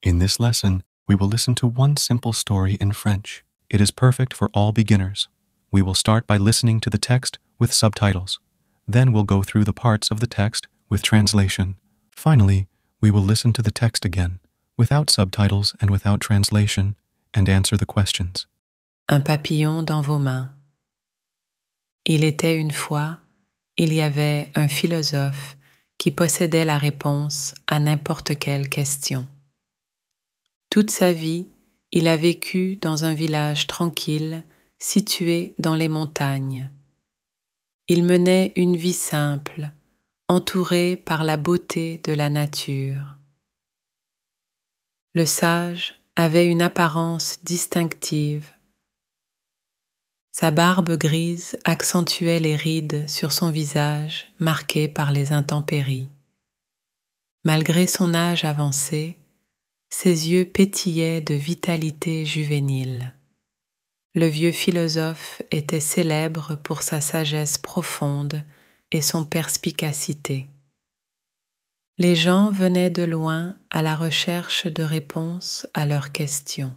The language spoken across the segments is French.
In this lesson, we will listen to one simple story in French. It is perfect for all beginners. We will start by listening to the text with subtitles. Then we'll go through the parts of the text with translation. Finally, we will listen to the text again, without subtitles and without translation, and answer the questions. Un papillon dans vos mains. Il était une fois, il y avait un philosophe qui possédait la réponse à n'importe quelle question. Toute sa vie, il a vécu dans un village tranquille situé dans les montagnes. Il menait une vie simple, entouré par la beauté de la nature. Le sage avait une apparence distinctive. Sa barbe grise accentuait les rides sur son visage marqué par les intempéries. Malgré son âge avancé, ses yeux pétillaient de vitalité juvénile. Le vieux philosophe était célèbre pour sa sagesse profonde et son perspicacité. Les gens venaient de loin à la recherche de réponses à leurs questions.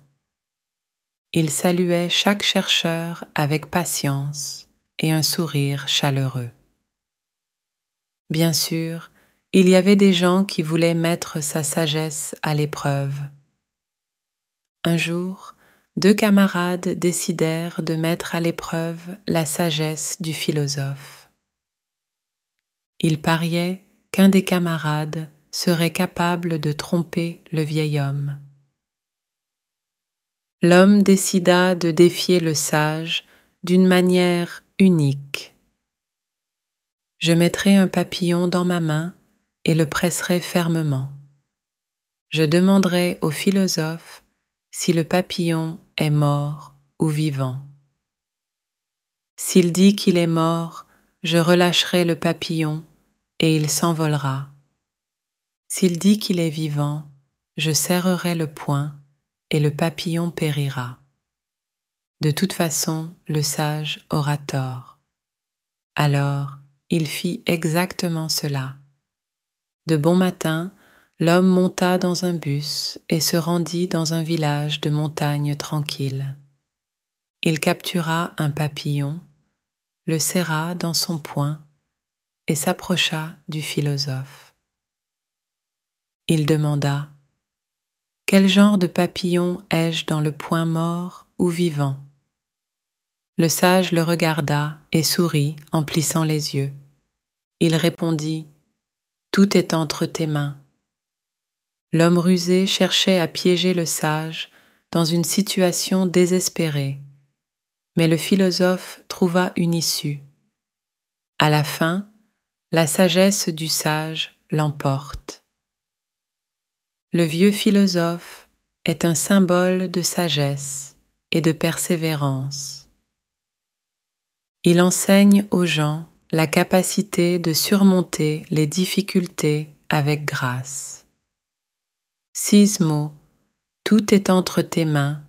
Il saluait chaque chercheur avec patience et un sourire chaleureux. Bien sûr, il y avait des gens qui voulaient mettre sa sagesse à l'épreuve. Un jour, deux camarades décidèrent de mettre à l'épreuve la sagesse du philosophe. Ils pariaient qu'un des camarades serait capable de tromper le vieil homme. L'homme décida de défier le sage d'une manière unique. Je mettrai un papillon dans ma main et le presserai fermement. Je demanderai au philosophe si le papillon est mort ou vivant. S'il dit qu'il est mort, je relâcherai le papillon et il s'envolera. S'il dit qu'il est vivant, je serrerai le poing et le papillon périra. De toute façon, le sage aura tort. Alors, il fit exactement cela. De bon matin, l'homme monta dans un bus et se rendit dans un village de montagne tranquille. Il captura un papillon, le serra dans son poing et s'approcha du philosophe. Il demanda Quel genre de papillon ai-je dans le poing mort ou vivant Le sage le regarda et sourit en plissant les yeux. Il répondit tout est entre tes mains. L'homme rusé cherchait à piéger le sage dans une situation désespérée, mais le philosophe trouva une issue. À la fin, la sagesse du sage l'emporte. Le vieux philosophe est un symbole de sagesse et de persévérance. Il enseigne aux gens la capacité de surmonter les difficultés avec grâce. Six mots, tout est entre tes mains,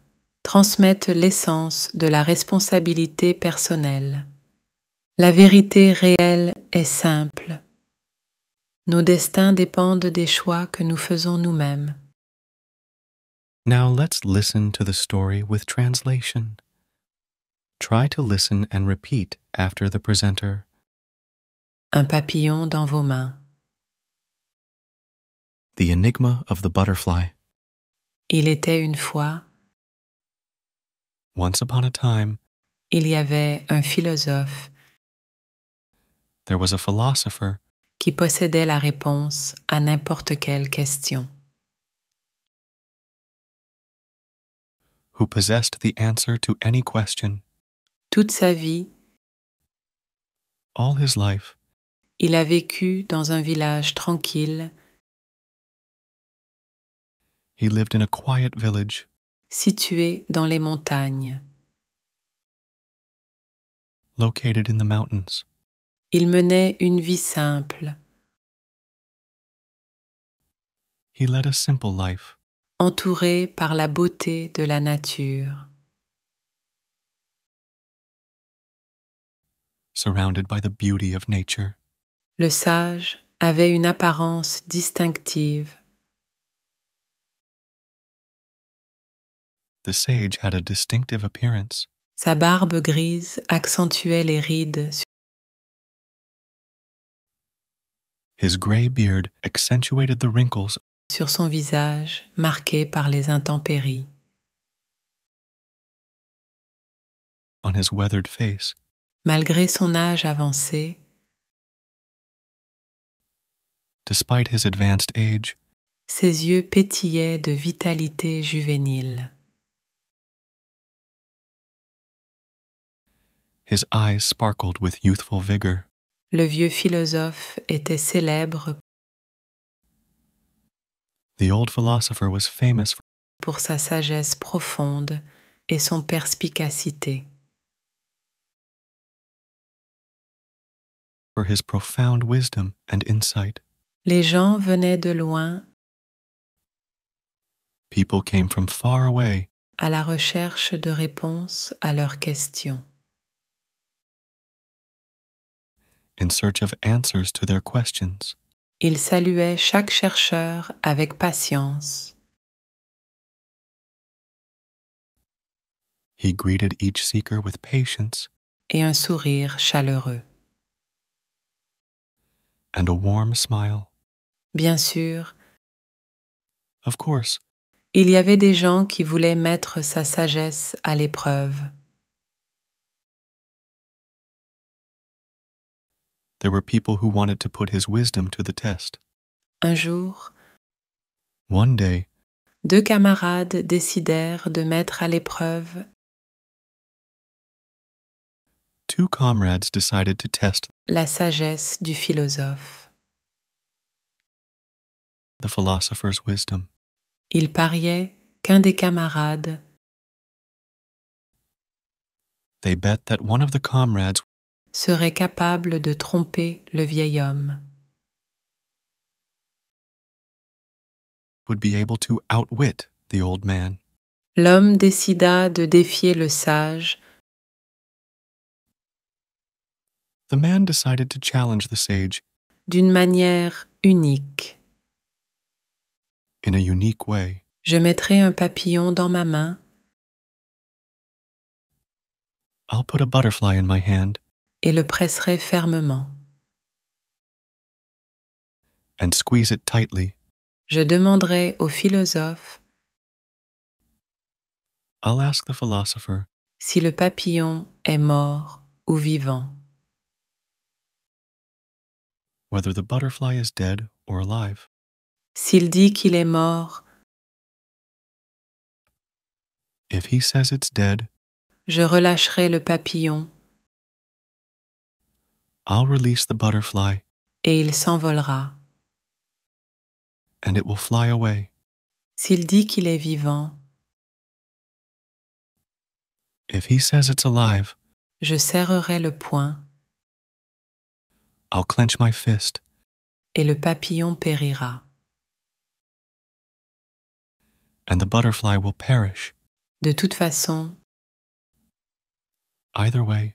transmettent l'essence de la responsabilité personnelle. La vérité réelle est simple. Nos destins dépendent des choix que nous faisons nous-mêmes. Now let's listen to the story with translation. Try to listen and repeat after the presenter. Un papillon dans vos mains. The Enigma of the Butterfly. Il était une fois. Once upon a time. Il y avait un philosophe. There was a philosopher. Qui possédait la réponse à n'importe quelle question. Who possessed the answer to any question. Toute sa vie. All his life il a vécu dans un village tranquille. He lived in a quiet village. Situé dans les montagnes. Located in the mountains. Il menait une vie simple. He led a simple life. Entouré par la beauté de la nature. Surrounded by the beauty of nature. Le sage avait une apparence distinctive. Sa barbe grise accentuait les rides. sur son visage marqué par les intempéries. weathered Malgré son âge avancé, despite his advanced age. Ses yeux pétillaient de vitalité juvénile. His eyes sparkled with youthful vigor. Le vieux philosophe était célèbre. The old philosopher was famous pour sa sagesse profonde et son perspicacité. For his profound wisdom and insight. Les gens venaient de loin. People came from far away. À la recherche de réponses à leurs questions. In search of answers to their questions. il saluaient chaque chercheur avec patience. He greeted each seeker with patience. Et un sourire chaleureux. And a warm smile. Bien sûr. Il y avait des gens qui voulaient mettre sa sagesse à l'épreuve. There were people who wanted to put his wisdom to the test. Un jour, One day, deux camarades décidèrent de mettre à l'épreuve la sagesse du philosophe the philosopher's wisdom. Il pariait qu'un des camarades They bet that one of the comrades serait capable de tromper le vieil homme. Would be able to outwit the old man. L'homme décida de défier le sage. The man decided to challenge the sage. D'une manière unique in a unique way. Je mettrai un papillon dans ma main. I'll put a butterfly in my hand. Et le presserai fermement. And squeeze it tightly. Je demanderai au philosophe. I'll ask the philosopher. Si le papillon est mort ou vivant. Whether the butterfly is dead or alive s'il dit qu'il est mort, If he says it's dead, je relâcherai le papillon I'll release the butterfly et il s'envolera. S'il dit qu'il est vivant, If alive, je serrerai le poing I'll clench my fist et le papillon périra. and the butterfly will perish. De toute façon, either way,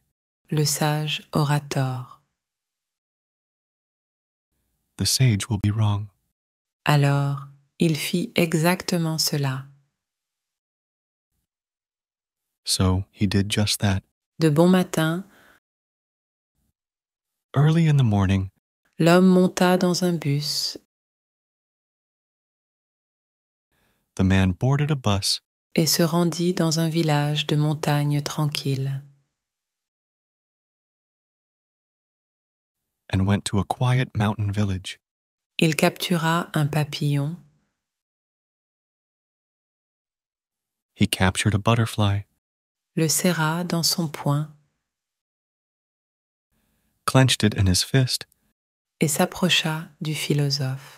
le sage aura tort. The sage will be wrong. Alors, il fit exactement cela. So he did just that. De bon matin, early in the morning, l'homme monta dans un bus The man boarded a bus et se rendit dans un village de montagne tranquille. And went to a quiet mountain village. Il captura un papillon. He captured a butterfly. Le serra dans son poing. Clenched it in his fist. Et s'approcha du philosophe.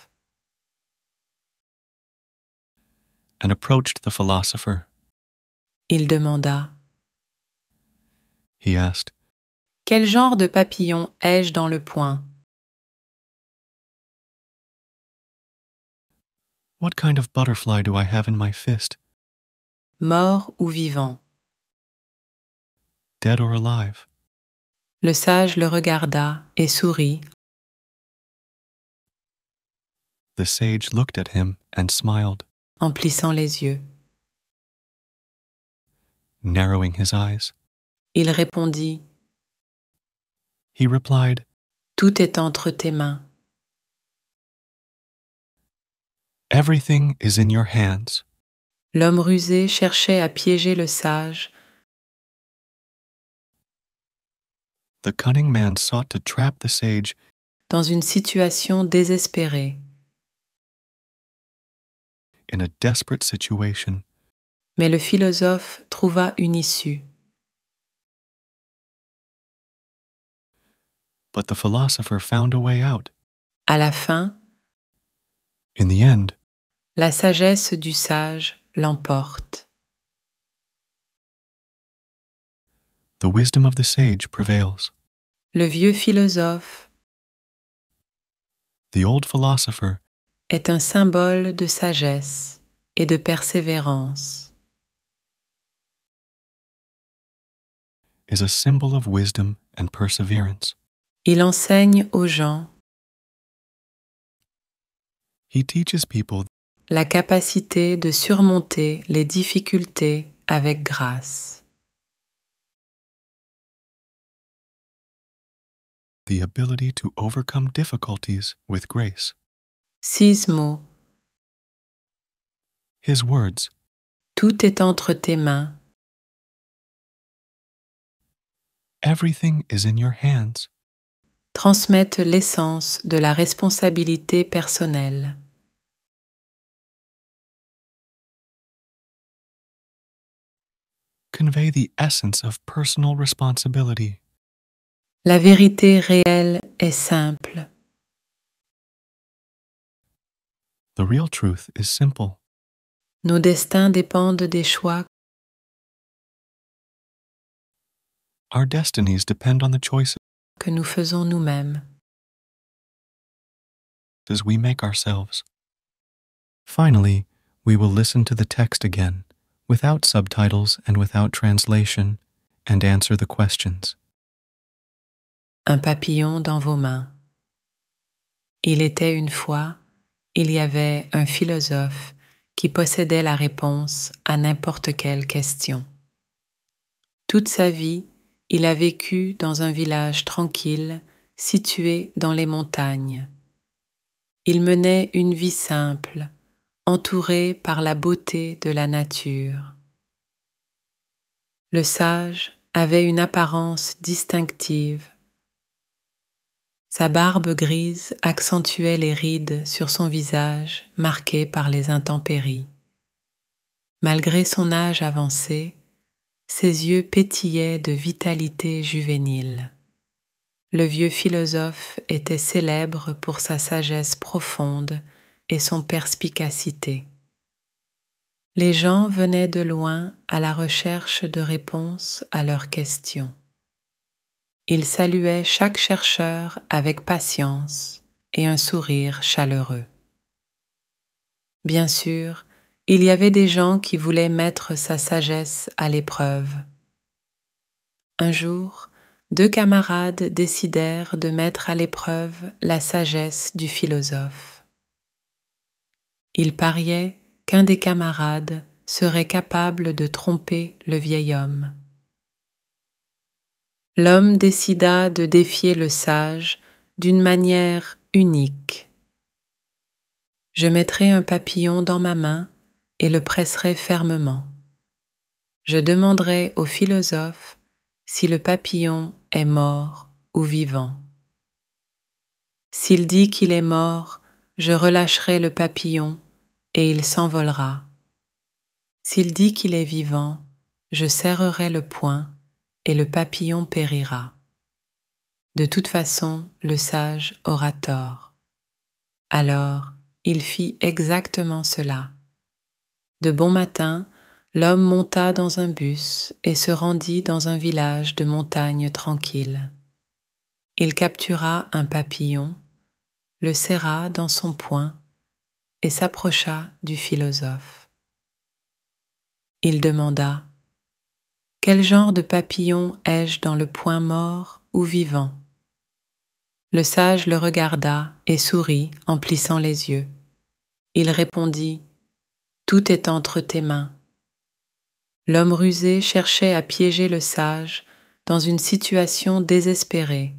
and approached the philosopher. Il demanda. He asked. Quel genre de papillon ai-je dans le poing? What kind of butterfly do I have in my fist? Mort ou vivant? Dead or alive? Le sage le regarda et sourit. The sage looked at him and smiled. en plissant les yeux. Il répondit. Tout est entre tes mains. Everything is in your hands. L'homme rusé cherchait à piéger le sage. The cunning man sought to trap the sage. Dans une situation désespérée. in a desperate situation. Mais le philosophe trouva une issue. But the philosopher found a way out. À la fin, in the end, la sagesse du sage l'emporte. The wisdom of the sage prevails. Le vieux philosophe, the old philosopher, est un symbole de sagesse et de persévérance. Il enseigne aux gens la capacité de surmonter les difficultés avec grâce. The ability to overcome difficulties with grace. Six mots. His words. Tout est entre tes mains. Everything is in your hands. Transmettre l'essence de la responsabilité personnelle. Convey the essence of personal responsibility. La vérité réelle est simple. The real truth is simple. Nos destins dépendent des choix. Our destinies depend on the choices que nous faisons nous-mêmes. As we make ourselves. Finally, we will listen to the text again, without subtitles and without translation, and answer the questions. Un papillon dans vos mains. Il était une fois. il y avait un philosophe qui possédait la réponse à n'importe quelle question. Toute sa vie, il a vécu dans un village tranquille situé dans les montagnes. Il menait une vie simple, entouré par la beauté de la nature. Le sage avait une apparence distinctive sa barbe grise accentuait les rides sur son visage marqué par les intempéries. Malgré son âge avancé, ses yeux pétillaient de vitalité juvénile. Le vieux philosophe était célèbre pour sa sagesse profonde et son perspicacité. Les gens venaient de loin à la recherche de réponses à leurs questions. Il saluait chaque chercheur avec patience et un sourire chaleureux. Bien sûr, il y avait des gens qui voulaient mettre sa sagesse à l'épreuve. Un jour, deux camarades décidèrent de mettre à l'épreuve la sagesse du philosophe. Ils pariaient qu'un des camarades serait capable de tromper le vieil homme l'homme décida de défier le sage d'une manière unique. Je mettrai un papillon dans ma main et le presserai fermement. Je demanderai au philosophe si le papillon est mort ou vivant. S'il dit qu'il est mort, je relâcherai le papillon et il s'envolera. S'il dit qu'il est vivant, je serrerai le poing et le papillon périra. De toute façon, le sage aura tort. Alors, il fit exactement cela. De bon matin, l'homme monta dans un bus et se rendit dans un village de montagne tranquille. Il captura un papillon, le serra dans son poing et s'approcha du philosophe. Il demanda quel genre de papillon ai-je dans le point mort ou vivant Le sage le regarda et sourit en plissant les yeux. Il répondit Tout est entre tes mains. L'homme rusé cherchait à piéger le sage dans une situation désespérée,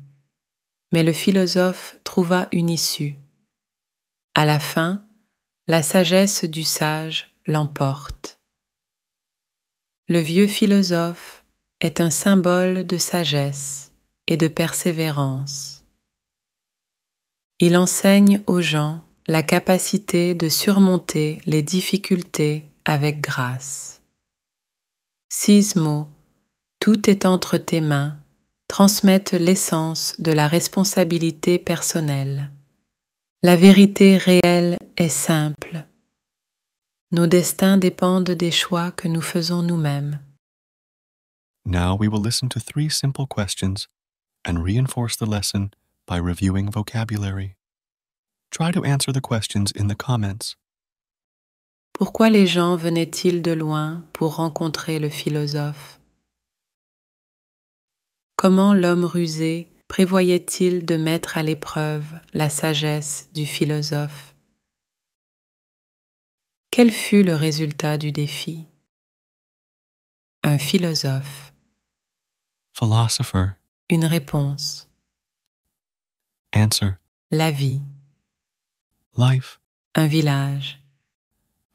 mais le philosophe trouva une issue. À la fin, la sagesse du sage l'emporte le vieux philosophe est un symbole de sagesse et de persévérance. Il enseigne aux gens la capacité de surmonter les difficultés avec grâce. Six mots, tout est entre tes mains, transmettent l'essence de la responsabilité personnelle. La vérité réelle est simple, nos destins dépendent des choix que nous faisons nous-mêmes. Now we will listen to three simple questions and reinforce the lesson by reviewing vocabulary. Try to answer the questions in the comments. Pourquoi les gens venaient-ils de loin pour rencontrer le philosophe Comment l'homme rusé prévoyait-il de mettre à l'épreuve la sagesse du philosophe quel fut le résultat du défi Un philosophe. Philosopher. Une réponse. Answer. La vie. Life. Un village.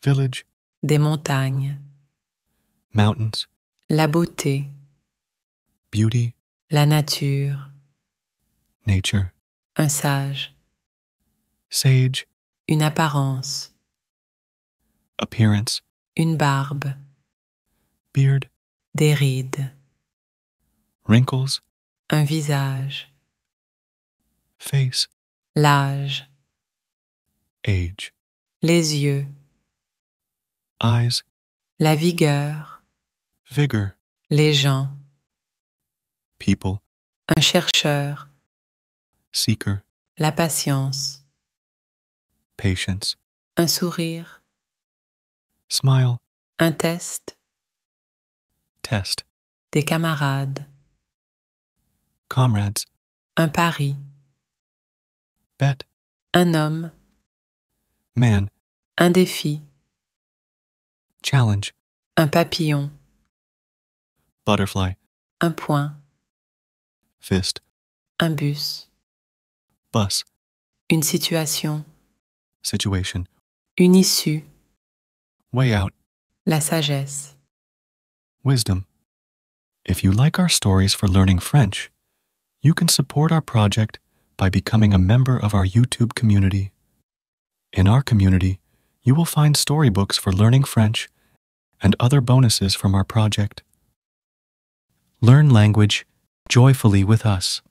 Village. Des montagnes. Mountains. La beauté. Beauty. La nature. Nature. Un sage. Sage. Une apparence. Appearance. Une barbe. Beard. Des rides. Wrinkles. Un visage. Face. L'âge. Age. Les yeux. Eyes. La vigueur. Vigor. Les gens. People. Un chercheur. Seeker. La patience. Patience. Un sourire. Smile. Un test. Test. Des camarades. Comrades. Un pari. Bet. Un homme. Man. Un défi. Challenge. Un papillon. Butterfly. Un point. Fist. Un bus. Bus. Une situation. Situation. Une issue. Way out. La sagesse. Wisdom. If you like our stories for learning French, you can support our project by becoming a member of our YouTube community. In our community, you will find storybooks for learning French and other bonuses from our project. Learn language joyfully with us.